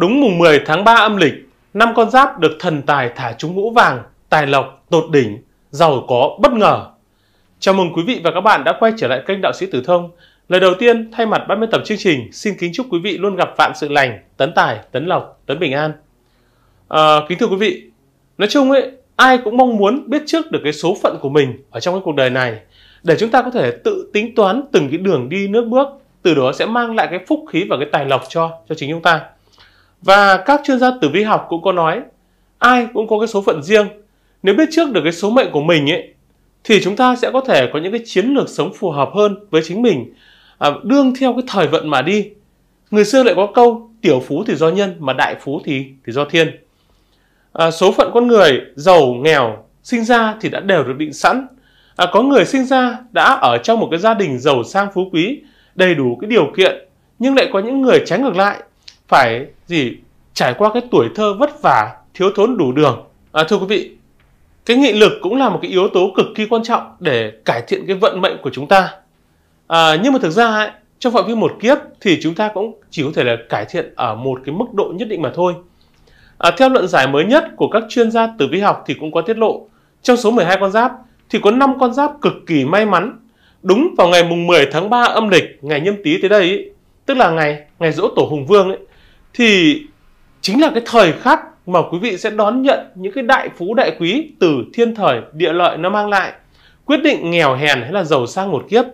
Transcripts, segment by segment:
Đúng mùng 10 tháng 3 âm lịch, năm con giáp được thần tài thả trúng ngũ vàng, tài lộc, tột đỉnh, giàu có bất ngờ. Chào mừng quý vị và các bạn đã quay trở lại kênh Đạo sĩ Tử Thông. Lời đầu tiên, thay mặt ban biên tập chương trình, xin kính chúc quý vị luôn gặp vạn sự lành, tấn tài, tấn lộc, tấn bình an. À, kính thưa quý vị, nói chung ấy, ai cũng mong muốn biết trước được cái số phận của mình ở trong cái cuộc đời này để chúng ta có thể tự tính toán từng cái đường đi nước bước từ đó sẽ mang lại cái phúc khí và cái tài lộc cho cho chính chúng ta và các chuyên gia tử vi học cũng có nói, ai cũng có cái số phận riêng. Nếu biết trước được cái số mệnh của mình ấy, thì chúng ta sẽ có thể có những cái chiến lược sống phù hợp hơn với chính mình, à, đương theo cái thời vận mà đi. Người xưa lại có câu tiểu phú thì do nhân mà đại phú thì thì do thiên. À, số phận con người giàu nghèo sinh ra thì đã đều được định sẵn. À, có người sinh ra đã ở trong một cái gia đình giàu sang phú quý, đầy đủ cái điều kiện, nhưng lại có những người tránh ngược lại phải gì trải qua cái tuổi thơ vất vả thiếu thốn đủ đường à, thưa quý vị cái nghị lực cũng là một cái yếu tố cực kỳ quan trọng để cải thiện cái vận mệnh của chúng ta à, nhưng mà thực ra ấy, trong phạm vi một kiếp thì chúng ta cũng chỉ có thể là cải thiện ở một cái mức độ nhất định mà thôi à, theo luận giải mới nhất của các chuyên gia tử vi học thì cũng có tiết lộ trong số 12 con giáp thì có 5 con giáp cực kỳ may mắn đúng vào ngày mùng 10 tháng 3 âm lịch ngày nhâm tý tới đây ấy, tức là ngày ngày dỗ tổ hùng vương ấy, thì chính là cái thời khắc mà quý vị sẽ đón nhận những cái đại phú đại quý từ thiên thời địa lợi nó mang lại quyết định nghèo hèn hay là giàu sang một kiếp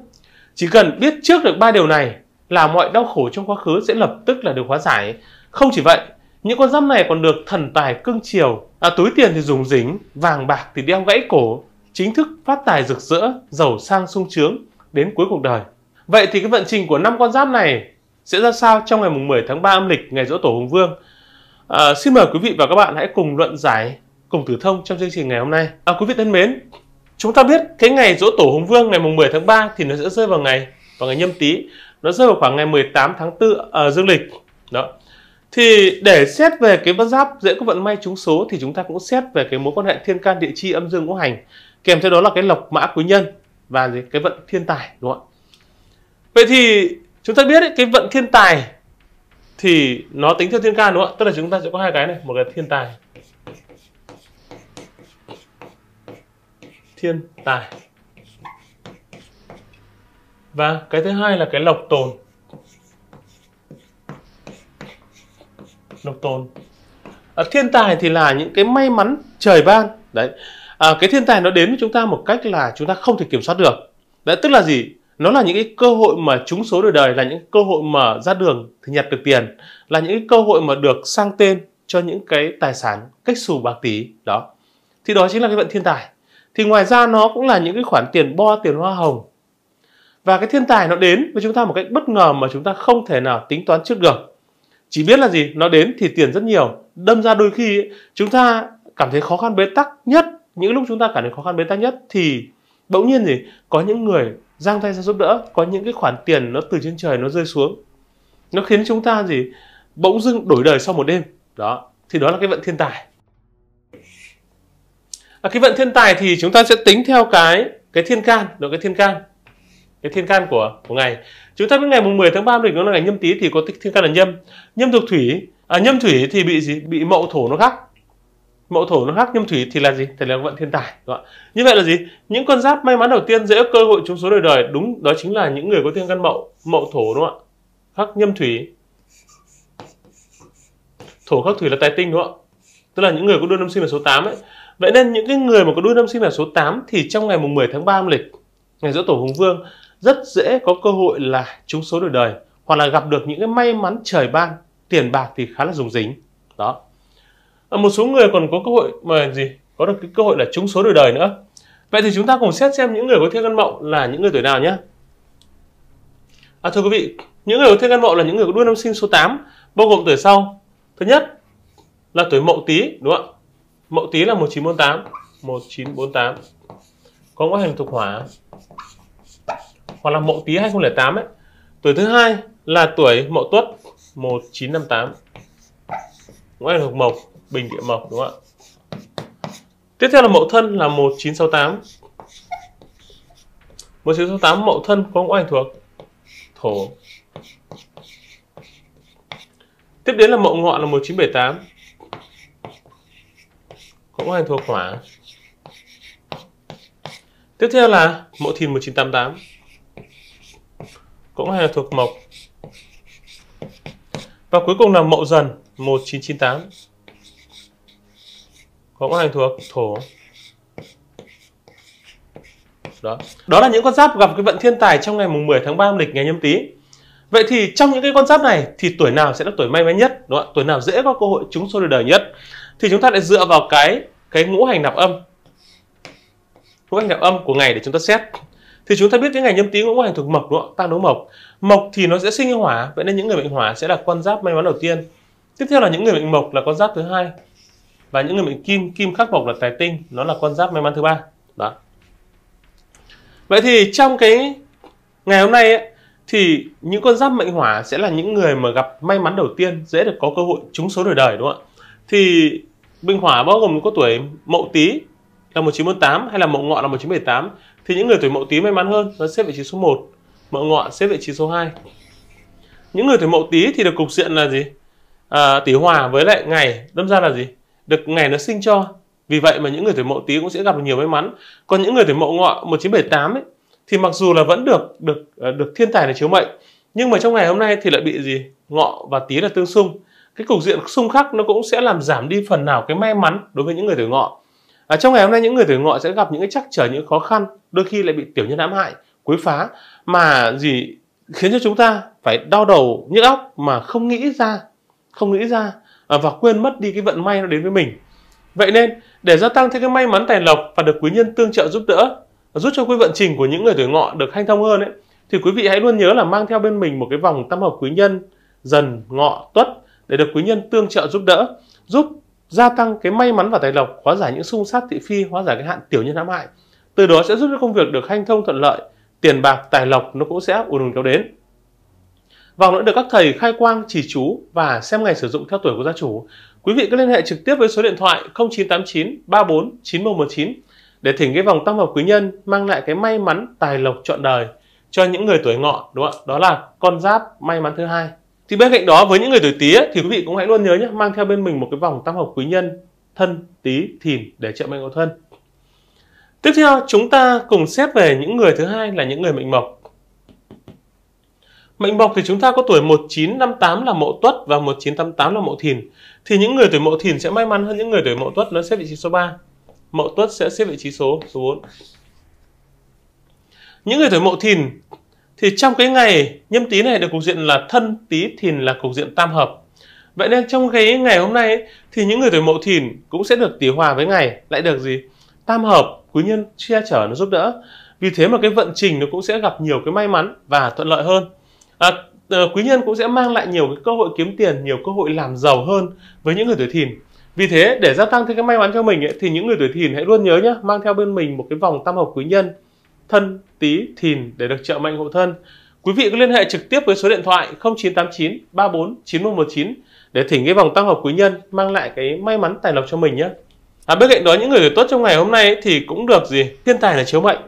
chỉ cần biết trước được ba điều này là mọi đau khổ trong quá khứ sẽ lập tức là được hóa giải không chỉ vậy những con giáp này còn được thần tài cưng chiều à, túi tiền thì dùng dính vàng bạc thì đeo gãy cổ chính thức phát tài rực rỡ giàu sang sung sướng đến cuối cuộc đời vậy thì cái vận trình của năm con giáp này sẽ ra sao trong ngày mùng 10 tháng 3 âm lịch ngày dỗ tổ Hùng Vương. À, xin mời quý vị và các bạn hãy cùng luận giải cùng tử thông trong chương trình ngày hôm nay. À, quý vị thân mến, chúng ta biết cái ngày dỗ tổ Hùng Vương ngày mùng 10 tháng 3 thì nó sẽ rơi vào ngày vào ngày nhâm tý, nó rơi vào khoảng ngày 18 tháng 4 ở à, dương lịch. Đó. Thì để xét về cái vận giáp dễ có vận may trúng số thì chúng ta cũng xét về cái mối quan hệ thiên can địa chi âm dương ngũ hành kèm theo đó là cái lộc mã quý nhân và cái vận thiên tài đúng không ạ? Vậy thì chúng ta biết ấy, cái vận thiên tài thì nó tính theo thiên can đúng không ạ tức là chúng ta sẽ có hai cái này một cái thiên tài thiên tài và cái thứ hai là cái lộc tồn lộc tồn à, thiên tài thì là những cái may mắn trời ban đấy à, cái thiên tài nó đến với chúng ta một cách là chúng ta không thể kiểm soát được đấy tức là gì nó là những cái cơ hội mà trúng số đời đời là những cơ hội mà ra đường thì nhặt được tiền là những cái cơ hội mà được sang tên cho những cái tài sản cách xù bạc tí đó thì đó chính là cái vận thiên tài thì ngoài ra nó cũng là những cái khoản tiền bo tiền hoa hồng và cái thiên tài nó đến với chúng ta một cách bất ngờ mà chúng ta không thể nào tính toán trước được chỉ biết là gì nó đến thì tiền rất nhiều đâm ra đôi khi chúng ta cảm thấy khó khăn bế tắc nhất những lúc chúng ta cảm thấy khó khăn bế tắc nhất thì bỗng nhiên gì có những người giang tay ra giúp đỡ có những cái khoản tiền nó từ trên trời nó rơi xuống nó khiến chúng ta gì bỗng dưng đổi đời sau một đêm đó thì đó là cái vận thiên tài à, cái vận thiên tài thì chúng ta sẽ tính theo cái cái thiên can đó cái thiên can cái thiên can của của ngày chúng ta biết ngày mùng 10 tháng 3 lịch nó là ngày nhâm tý thì có thiên can là nhâm nhâm thuộc thủy à, nhâm thủy thì bị gì bị mậu thổ nó khắc mậu thổ nó khắc nhâm thủy thì là gì thì là vận thiên tài đúng không? như vậy là gì những con giáp may mắn đầu tiên dễ có cơ hội trúng số đời đời đúng đó chính là những người có thiên căn mậu mậu thổ đúng không ạ khắc nhâm thủy thổ khắc thủy là tài tinh đúng không ạ tức là những người có đuôi năm sinh là số 8 ấy vậy nên những cái người mà có đuôi năm sinh là số 8 thì trong ngày mùng 10 tháng 3 âm lịch ngày dỗ tổ hùng vương rất dễ có cơ hội là trúng số đời đời hoặc là gặp được những cái may mắn trời ban tiền bạc thì khá là dùng dính đó à, một số người còn có cơ hội mà gì có được cái cơ hội là trúng số đời đời nữa vậy thì chúng ta cùng xét xem những người có thiên căn mậu là những người tuổi nào nhé à, thưa quý vị những người có thiên căn mậu là những người có đuôi năm sinh số 8 bao gồm tuổi sau thứ nhất là tuổi mậu tý đúng không ạ mậu tý là 1948 1948 có ngũ hành thuộc hỏa hoặc là mậu tý 2008 ấy tuổi thứ hai là tuổi mậu tuất 1958 ngũ hành thuộc mộc bình địa mộc đúng không ạ tiếp theo là mậu thân là 1968 1968 mậu thân có ngũ hành thuộc thổ tiếp đến là mậu ngọ là 1978 có ngũ hành thuộc hỏa tiếp theo là mậu thìn 1988 cũng có là thuộc mộc và cuối cùng là mậu dần 1998 có con hành thuộc thổ đó đó là những con giáp gặp cái vận thiên tài trong ngày mùng 10 tháng 3 âm lịch ngày nhâm tý vậy thì trong những cái con giáp này thì tuổi nào sẽ là tuổi may mắn nhất đúng không? tuổi nào dễ có cơ hội trúng số đời đời nhất thì chúng ta lại dựa vào cái cái ngũ hành nạp âm ngũ hành nạp âm của ngày để chúng ta xét thì chúng ta biết cái ngày nhâm tý ngũ hành thuộc mộc đúng không? tăng đấu mộc mộc thì nó sẽ sinh hỏa vậy nên những người mệnh hỏa sẽ là con giáp may mắn đầu tiên tiếp theo là những người mệnh mộc là con giáp thứ hai và những người mệnh kim kim khắc mộc là tài tinh nó là con giáp may mắn thứ ba đó vậy thì trong cái ngày hôm nay ấy, thì những con giáp mệnh hỏa sẽ là những người mà gặp may mắn đầu tiên dễ được có cơ hội trúng số đổi đời đúng không ạ thì mệnh hỏa bao gồm có tuổi mậu tý là 1948 hay là mậu ngọ là 1978 thì những người tuổi mậu tý may mắn hơn nó xếp vị trí số 1 mậu ngọ xếp vị trí số 2 những người tuổi mậu tý thì được cục diện là gì à, tỷ hòa với lại ngày đâm ra là gì được ngày nó sinh cho vì vậy mà những người tuổi mậu tí cũng sẽ gặp được nhiều may mắn còn những người tuổi mậu ngọ 1978 ấy, thì mặc dù là vẫn được được ờ, được thiên tài là chiếu mệnh nhưng mà trong ngày hôm nay thì lại bị gì ngọ và tí là tương xung cái cục diện xung khắc nó cũng sẽ làm giảm đi phần nào cái may mắn đối với những người tuổi ngọ à, trong ngày hôm nay những người tuổi ngọ sẽ gặp những cái trắc trở những khó khăn đôi khi lại bị tiểu nhân hãm hại quấy phá mà gì khiến cho chúng ta phải đau đầu nhức óc mà không nghĩ ra không nghĩ ra À, và quên mất đi cái vận may nó đến với mình vậy nên để gia tăng thêm cái may mắn tài lộc và được quý nhân tương trợ giúp đỡ giúp cho quý vận trình của những người tuổi ngọ được hanh thông hơn ấy, thì quý vị hãy luôn nhớ là mang theo bên mình một cái vòng tam hợp quý nhân dần ngọ tuất để được quý nhân tương trợ giúp đỡ giúp gia tăng cái may mắn và tài lộc hóa giải những xung sát thị phi hóa giải cái hạn tiểu nhân hãm hại từ đó sẽ giúp cho công việc được hanh thông thuận lợi tiền bạc tài lộc nó cũng sẽ ùn ùn kéo đến Vòng đã được các thầy khai quang chỉ chú và xem ngày sử dụng theo tuổi của gia chủ. Quý vị cứ liên hệ trực tiếp với số điện thoại 0989 34 9119 để thỉnh cái vòng tăng hợp quý nhân mang lại cái may mắn tài lộc trọn đời cho những người tuổi ngọ đúng không ạ? Đó là con giáp may mắn thứ hai. Thì bên cạnh đó với những người tuổi tý thì quý vị cũng hãy luôn nhớ nhé mang theo bên mình một cái vòng tăng hợp quý nhân thân tý thìn để trợ mệnh của thân. Tiếp theo chúng ta cùng xét về những người thứ hai là những người mệnh mộc. Mệnh Mộc thì chúng ta có tuổi 1958 là Mậu Tuất và 1988 là Mậu Thìn. Thì những người tuổi Mậu Thìn sẽ may mắn hơn những người tuổi Mậu Tuất nó xếp vị trí số 3. Mậu Tuất sẽ xếp vị trí số số 4. Những người tuổi Mậu Thìn thì trong cái ngày nhâm tý này được cục diện là thân tý thìn là cục diện tam hợp. Vậy nên trong cái ngày hôm nay ấy, thì những người tuổi Mậu Thìn cũng sẽ được tỷ hòa với ngày lại được gì? Tam hợp, quý nhân che chở nó giúp đỡ. Vì thế mà cái vận trình nó cũng sẽ gặp nhiều cái may mắn và thuận lợi hơn à, ờ, quý nhân cũng sẽ mang lại nhiều cái cơ hội kiếm tiền nhiều cơ hội làm giàu hơn với những người tuổi thìn vì thế để gia tăng thêm cái may mắn cho mình ấy, thì những người tuổi thìn hãy luôn nhớ nhé mang theo bên mình một cái vòng tam hợp quý nhân thân tý thìn để được trợ mệnh hộ thân quý vị có liên hệ trực tiếp với số điện thoại 0989 34 9119 để thỉnh cái vòng tam hợp quý nhân mang lại cái may mắn tài lộc cho mình nhé à, bên cạnh đó những người tuổi tốt trong ngày hôm nay thì cũng được gì thiên tài là chiếu mệnh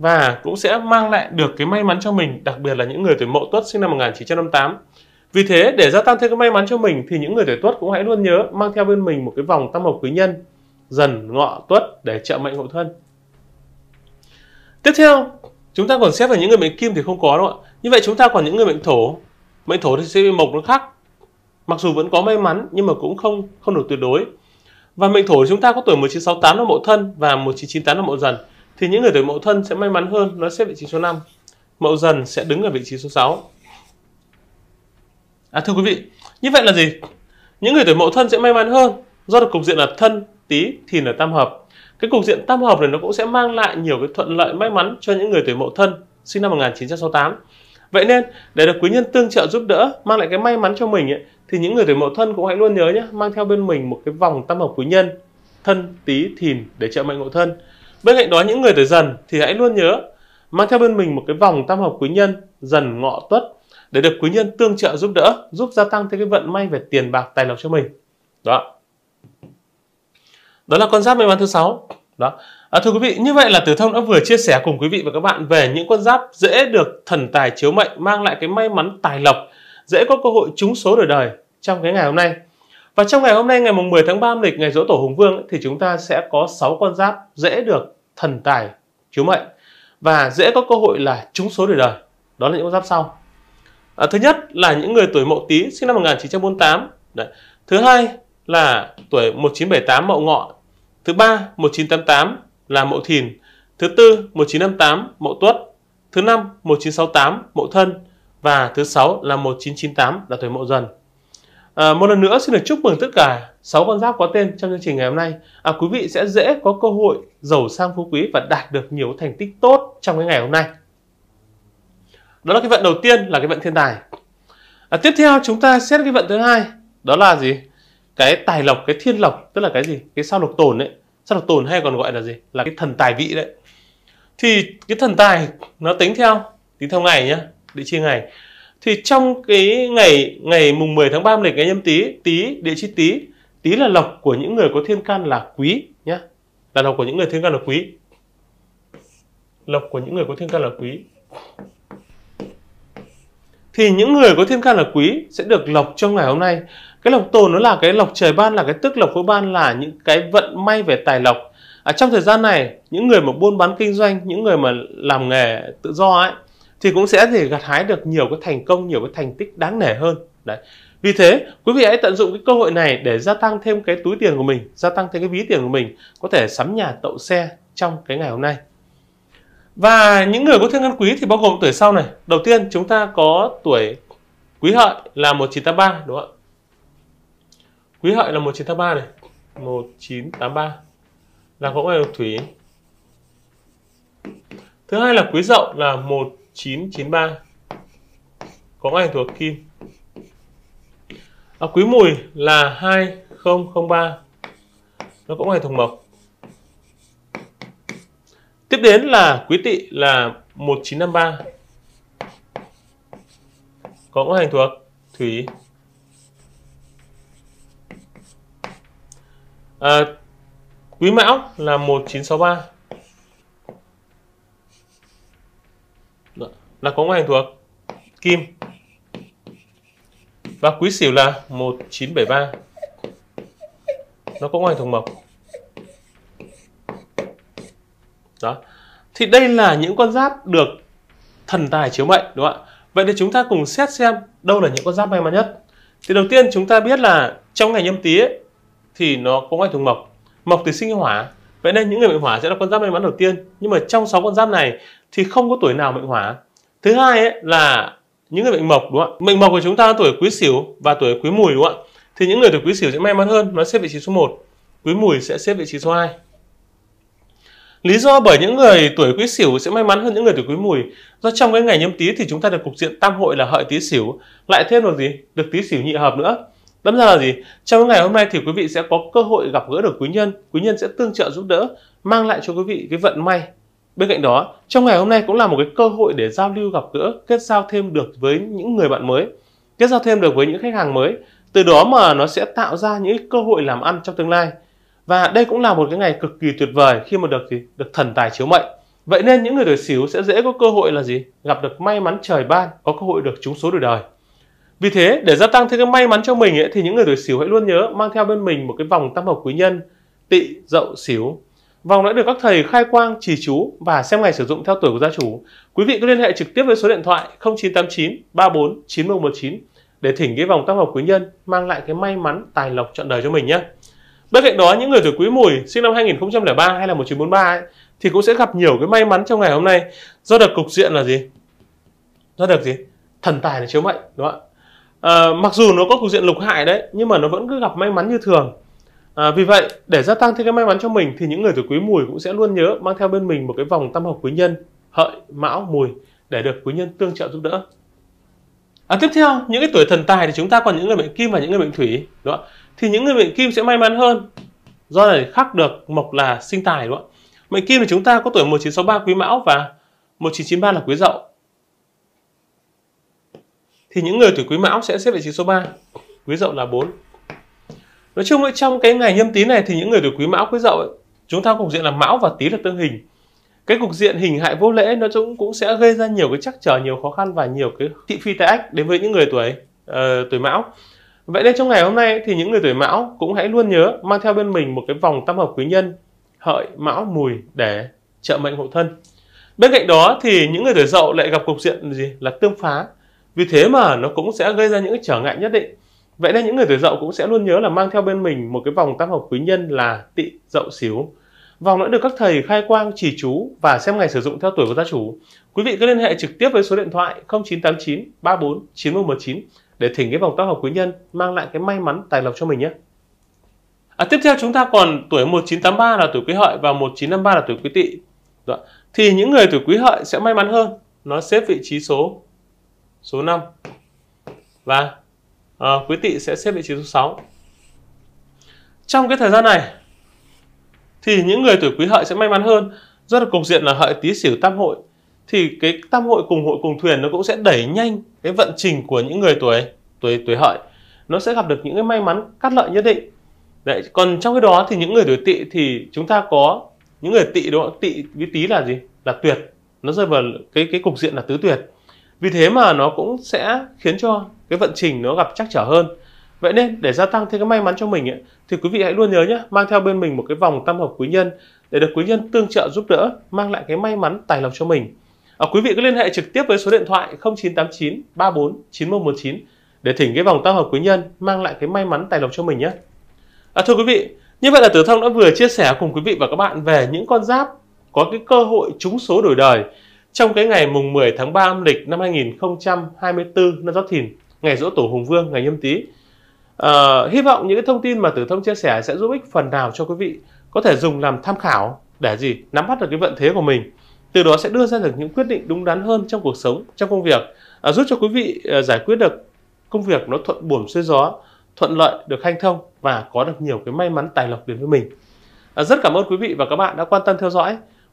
và cũng sẽ mang lại được cái may mắn cho mình, đặc biệt là những người tuổi Mậu Tuất sinh năm 1958. Vì thế, để gia tăng thêm cái may mắn cho mình thì những người tuổi Tuất cũng hãy luôn nhớ mang theo bên mình một cái vòng tam hợp quý nhân dần ngọ tuất để trợ mệnh hậu thân. Tiếp theo, chúng ta còn xét về những người mệnh kim thì không có đâu ạ. Như vậy chúng ta còn những người mệnh thổ. Mệnh thổ thì sẽ bị mộc nó khắc Mặc dù vẫn có may mắn nhưng mà cũng không không được tuyệt đối. Và mệnh thổ chúng ta có tuổi 1968 là mậu thân và 1998 là mậu dần thì những người tuổi mậu thân sẽ may mắn hơn, nó xếp vị trí số 5. Mậu dần sẽ đứng ở vị trí số 6. À thưa quý vị, như vậy là gì? Những người tuổi mậu thân sẽ may mắn hơn do được cục diện là thân, tí, thìn là tam hợp. Cái cục diện tam hợp này nó cũng sẽ mang lại nhiều cái thuận lợi may mắn cho những người tuổi mậu thân sinh năm 1968. Vậy nên để được quý nhân tương trợ giúp đỡ mang lại cái may mắn cho mình ấy, thì những người tuổi mậu thân cũng hãy luôn nhớ nhé mang theo bên mình một cái vòng tam hợp quý nhân thân tí thìn để trợ mệnh ngộ thân Bên cạnh đó những người tuổi dần thì hãy luôn nhớ mang theo bên mình một cái vòng tam hợp quý nhân dần ngọ tuất để được quý nhân tương trợ giúp đỡ, giúp gia tăng thêm cái vận may về tiền bạc tài lộc cho mình. Đó. Đó là con giáp may mắn thứ sáu. Đó. À, thưa quý vị, như vậy là Tử Thông đã vừa chia sẻ cùng quý vị và các bạn về những con giáp dễ được thần tài chiếu mệnh mang lại cái may mắn tài lộc, dễ có cơ hội trúng số đời đời trong cái ngày hôm nay. Và trong ngày hôm nay ngày mùng 10 tháng 3 âm lịch ngày dỗ tổ Hùng Vương thì chúng ta sẽ có 6 con giáp dễ được thần tài chiếu mệnh và dễ có cơ hội là trúng số đời đời. Đó là những con giáp sau. À, thứ nhất là những người tuổi Mậu Tý sinh năm 1948. Đấy. Thứ hai là tuổi 1978 Mậu Ngọ. Thứ ba 1988 là Mậu Thìn. Thứ tư 1958 Mậu Tuất. Thứ năm 1968 Mậu Thân và thứ sáu là 1998 là tuổi Mậu Dần. À, một lần nữa xin được chúc mừng tất cả 6 con giáp có tên trong chương trình ngày hôm nay. À, quý vị sẽ dễ có cơ hội giàu sang phú quý và đạt được nhiều thành tích tốt trong cái ngày hôm nay. Đó là cái vận đầu tiên là cái vận thiên tài. À, tiếp theo chúng ta xét cái vận thứ hai đó là gì? Cái tài lộc, cái thiên lộc tức là cái gì? Cái sao lộc tồn đấy. Sao lộc tồn hay còn gọi là gì? Là cái thần tài vị đấy. Thì cái thần tài nó tính theo tính theo ngày nhá, địa chi ngày thì trong cái ngày ngày mùng 10 tháng 3 âm lịch ngày nhâm tý tý địa chi tý tý là lộc của những người có thiên can là quý nhá là lộc của những người thiên can là quý lộc của những người có thiên can là quý thì những người có thiên can là quý sẽ được lộc trong ngày hôm nay cái lộc tồn nó là cái lộc trời ban là cái tức lộc vua ban là những cái vận may về tài lộc à, trong thời gian này những người mà buôn bán kinh doanh những người mà làm nghề tự do ấy thì cũng sẽ thể gặt hái được nhiều cái thành công, nhiều cái thành tích đáng nể hơn. Đấy. Vì thế, quý vị hãy tận dụng cái cơ hội này để gia tăng thêm cái túi tiền của mình, gia tăng thêm cái ví tiền của mình, có thể sắm nhà tậu xe trong cái ngày hôm nay. Và những người có thiên ngân quý thì bao gồm tuổi sau này. Đầu tiên chúng ta có tuổi quý hợi là 1983 đúng không ạ? Quý hợi là 1983 này. 1983 là có ngày thủy. Thứ hai là quý dậu là 1 993 có ngành thuộc kim à, quý mùi là 2003 nó cũng ngày thuộc mộc tiếp đến là quý tỵ là 1953 có ngũ thuộc thủy à, quý mão là 1963 là có ngoại hạng thuộc kim và quý sửu là 1973 nó có ngoại hạng thuộc mộc đó thì đây là những con giáp được thần tài chiếu mệnh đúng không ạ vậy thì chúng ta cùng xét xem đâu là những con giáp may mắn nhất thì đầu tiên chúng ta biết là trong ngày nhâm tý ấy, thì nó có ngoại thuộc mộc mộc thì sinh hỏa vậy nên những người mệnh hỏa sẽ là con giáp may mắn đầu tiên nhưng mà trong 6 con giáp này thì không có tuổi nào mệnh hỏa thứ hai ấy là những người bệnh mộc đúng không ạ mệnh mộc của chúng ta tuổi quý sửu và tuổi quý mùi đúng không ạ thì những người tuổi quý sửu sẽ may mắn hơn nó xếp vị trí số 1 quý mùi sẽ xếp vị trí số 2 lý do bởi những người tuổi quý sửu sẽ may mắn hơn những người tuổi quý mùi do trong cái ngày nhâm tý thì chúng ta được cục diện tam hội là hợi tý sửu lại thêm được gì được tý sửu nhị hợp nữa đâm ra là gì trong ngày hôm nay thì quý vị sẽ có cơ hội gặp gỡ được quý nhân quý nhân sẽ tương trợ giúp đỡ mang lại cho quý vị cái vận may Bên cạnh đó, trong ngày hôm nay cũng là một cái cơ hội để giao lưu gặp gỡ, kết giao thêm được với những người bạn mới, kết giao thêm được với những khách hàng mới. Từ đó mà nó sẽ tạo ra những cơ hội làm ăn trong tương lai. Và đây cũng là một cái ngày cực kỳ tuyệt vời khi mà được thì được thần tài chiếu mệnh. Vậy nên những người tuổi xíu sẽ dễ có cơ hội là gì? Gặp được may mắn trời ban, có cơ hội được trúng số đổi đời. Vì thế, để gia tăng thêm cái may mắn cho mình ấy, thì những người tuổi xíu hãy luôn nhớ mang theo bên mình một cái vòng tam hợp quý nhân, Tỵ, Dậu, xíu Vòng đã được các thầy khai quang, trì chú và xem ngày sử dụng theo tuổi của gia chủ. Quý vị cứ liên hệ trực tiếp với số điện thoại 0989 34 9119 để thỉnh cái vòng tam hợp quý nhân mang lại cái may mắn tài lộc trọn đời cho mình nhé. Bên cạnh đó những người tuổi Quý Mùi sinh năm 2003 hay là 1943 ấy, thì cũng sẽ gặp nhiều cái may mắn trong ngày hôm nay do được cục diện là gì? Do được gì? Thần tài là chiếu mệnh đúng không ạ? À, mặc dù nó có cục diện lục hại đấy nhưng mà nó vẫn cứ gặp may mắn như thường À, vì vậy, để gia tăng thêm cái may mắn cho mình thì những người tuổi quý mùi cũng sẽ luôn nhớ mang theo bên mình một cái vòng tam hợp quý nhân hợi, mão, mùi để được quý nhân tương trợ giúp đỡ. À, tiếp theo, những cái tuổi thần tài thì chúng ta còn những người mệnh kim và những người mệnh thủy. Đúng không? Thì những người mệnh kim sẽ may mắn hơn do này khắc được mộc là sinh tài đúng không ạ? Mệnh kim thì chúng ta có tuổi 1963 quý mão và 1993 là quý dậu. Thì những người tuổi quý mão sẽ xếp vị trí số 3, quý dậu là 4 nói chung ấy, trong cái ngày nhâm tí này thì những người tuổi quý mão quý dậu ấy, chúng ta cục diện là mão và tí là tương hình cái cục diện hình hại vô lễ nó cũng cũng sẽ gây ra nhiều cái trắc trở nhiều khó khăn và nhiều cái thị phi tai ách đến với những người tuổi uh, tuổi mão vậy nên trong ngày hôm nay thì những người tuổi mão cũng hãy luôn nhớ mang theo bên mình một cái vòng tam hợp quý nhân hợi mão mùi để trợ mệnh hộ thân bên cạnh đó thì những người tuổi dậu lại gặp cục diện gì là tương phá vì thế mà nó cũng sẽ gây ra những trở ngại nhất định Vậy nên những người tuổi dậu cũng sẽ luôn nhớ là mang theo bên mình một cái vòng tam hợp quý nhân là tị dậu xíu. Vòng đã được các thầy khai quang chỉ chú và xem ngày sử dụng theo tuổi của gia chủ. Quý vị cứ liên hệ trực tiếp với số điện thoại 0989 34 9119 để thỉnh cái vòng tam hợp quý nhân mang lại cái may mắn tài lộc cho mình nhé. À, tiếp theo chúng ta còn tuổi 1983 là tuổi quý hợi và 1953 là tuổi quý tỵ. Dạ. Thì những người tuổi quý hợi sẽ may mắn hơn. Nó xếp vị trí số số 5 và à, quý Tị sẽ xếp vị trí số 6 trong cái thời gian này thì những người tuổi quý hợi sẽ may mắn hơn rất là cục diện là hợi tý xỉu tam hội thì cái tam hội cùng hội cùng thuyền nó cũng sẽ đẩy nhanh cái vận trình của những người tuổi tuổi tuổi hợi nó sẽ gặp được những cái may mắn cắt lợi nhất định đấy còn trong cái đó thì những người tuổi tỵ thì chúng ta có những người tỵ đó tỵ với tí là gì là tuyệt nó rơi vào cái cái cục diện là tứ tuyệt vì thế mà nó cũng sẽ khiến cho cái vận trình nó gặp trắc trở hơn vậy nên để gia tăng thêm cái may mắn cho mình ấy, thì quý vị hãy luôn nhớ nhé mang theo bên mình một cái vòng tam hợp quý nhân để được quý nhân tương trợ giúp đỡ mang lại cái may mắn tài lộc cho mình à, quý vị cứ liên hệ trực tiếp với số điện thoại 0989 34 9119 để thỉnh cái vòng tam hợp quý nhân mang lại cái may mắn tài lộc cho mình nhé à, thưa quý vị như vậy là tử thông đã vừa chia sẻ cùng quý vị và các bạn về những con giáp có cái cơ hội trúng số đổi đời trong cái ngày mùng 10 tháng 3 âm lịch năm 2024 năm Giáp Thìn, ngày dỗ tổ Hùng Vương, ngày Nhâm Tý. À, hy vọng những cái thông tin mà Tử Thông chia sẻ sẽ giúp ích phần nào cho quý vị có thể dùng làm tham khảo để gì nắm bắt được cái vận thế của mình. Từ đó sẽ đưa ra được những quyết định đúng đắn hơn trong cuộc sống, trong công việc, à, giúp cho quý vị à, giải quyết được công việc nó thuận buồm xuôi gió, thuận lợi được hanh thông và có được nhiều cái may mắn tài lộc đến với mình. À, rất cảm ơn quý vị và các bạn đã quan tâm theo dõi.